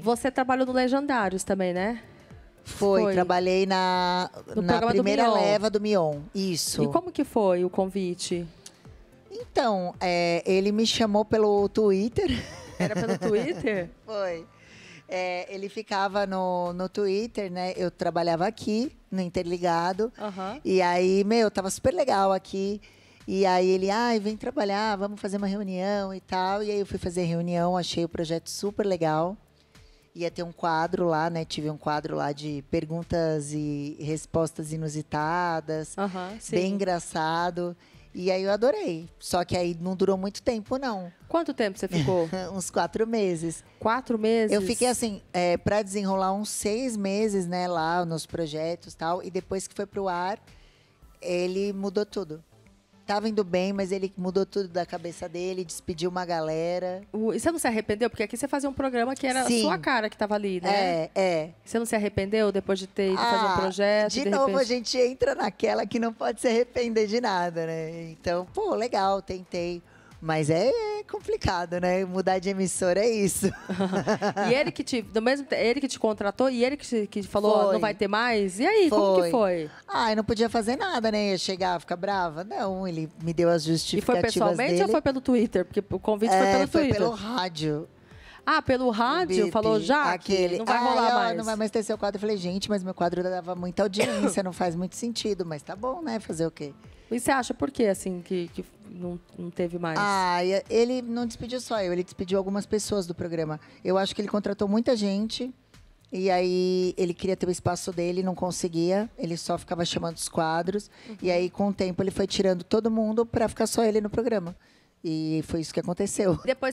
Você trabalhou no Legendários também, né? Foi, foi. trabalhei na, na primeira do leva do Mion. Isso. E como que foi o convite? Então, é, ele me chamou pelo Twitter. Era pelo Twitter? foi. É, ele ficava no, no Twitter, né? Eu trabalhava aqui, no Interligado. Uhum. E aí, meu, tava super legal aqui. E aí ele, ai, ah, vem trabalhar, vamos fazer uma reunião e tal. E aí eu fui fazer reunião, achei o projeto super legal ia ter um quadro lá, né? Tive um quadro lá de perguntas e respostas inusitadas, bem engraçado. E aí eu adorei. Só que aí não durou muito tempo, não. Quanto tempo você ficou? uns quatro meses. Quatro meses? Eu fiquei assim, é, para desenrolar uns seis meses, né, lá nos projetos tal. E depois que foi pro ar, ele mudou tudo tava indo bem, mas ele mudou tudo da cabeça dele, despediu uma galera. e você não se arrependeu? Porque aqui você fazia um programa que era Sim. a sua cara que tava ali, né? É, é. Você não se arrependeu depois de ter ido ah, fazer um ah, projeto? De, de novo, repente... a gente entra naquela que não pode se arrepender de nada, né? Então, pô, legal, tentei. Mas é, complicado, né? Mudar de emissora é isso. e ele que te, do mesmo, ele que te contratou e ele que, te, que falou, foi. não vai ter mais? E aí, foi. como que foi? Ah, eu não podia fazer nada, né? Ia chegar, ficar brava. Não, ele me deu as justificativas E foi pessoalmente dele. ou foi pelo Twitter? Porque o convite é, foi pelo foi Twitter. pelo rádio. Ah, pelo rádio? Bip, falou já? Aquele. Não vai ah, rolar eu, mais. Não vai mais ter seu quadro. Eu falei, gente, mas meu quadro dava muita audiência, não faz muito sentido. Mas tá bom, né? Fazer o quê? E você acha por que, assim, que, que não, não teve mais? Ah, ele não despediu só eu, ele despediu algumas pessoas do programa. Eu acho que ele contratou muita gente. E aí ele queria ter o espaço dele, não conseguia. Ele só ficava chamando os quadros. Uhum. E aí, com o tempo, ele foi tirando todo mundo para ficar só ele no programa. E foi isso que aconteceu. Depois